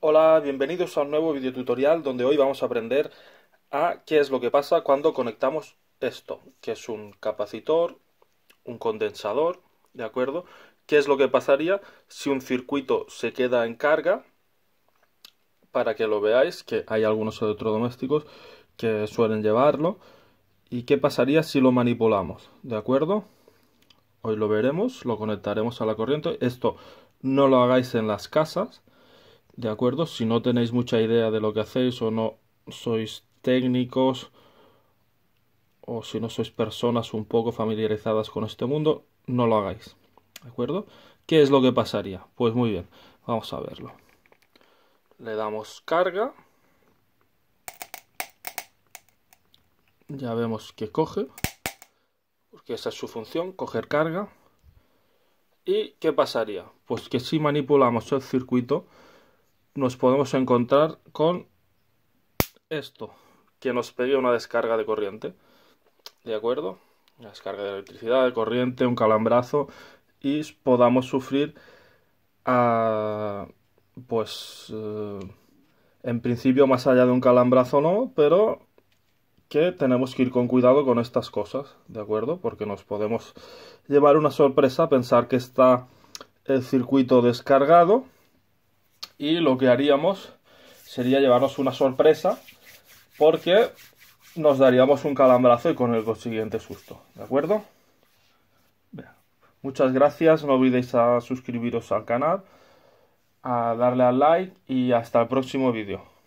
Hola, bienvenidos a un nuevo tutorial donde hoy vamos a aprender a qué es lo que pasa cuando conectamos esto, que es un capacitor, un condensador, ¿de acuerdo? ¿Qué es lo que pasaría si un circuito se queda en carga? Para que lo veáis, que hay algunos electrodomésticos que suelen llevarlo. ¿Y qué pasaría si lo manipulamos? ¿De acuerdo? Hoy lo veremos, lo conectaremos a la corriente. Esto no lo hagáis en las casas ¿De acuerdo? Si no tenéis mucha idea de lo que hacéis o no sois técnicos o si no sois personas un poco familiarizadas con este mundo, no lo hagáis. ¿De acuerdo? ¿Qué es lo que pasaría? Pues muy bien, vamos a verlo. Le damos carga. Ya vemos que coge, porque esa es su función, coger carga. ¿Y qué pasaría? Pues que si manipulamos el circuito, nos podemos encontrar con esto, que nos pedía una descarga de corriente. ¿De acuerdo? Una descarga de electricidad, de corriente, un calambrazo y podamos sufrir ah, pues eh, en principio más allá de un calambrazo no, pero que tenemos que ir con cuidado con estas cosas, ¿de acuerdo? Porque nos podemos llevar una sorpresa, pensar que está el circuito descargado y lo que haríamos sería llevarnos una sorpresa porque nos daríamos un calambrazo y con el consiguiente susto, ¿de acuerdo? Muchas gracias, no olvidéis a suscribiros al canal, a darle al like y hasta el próximo vídeo.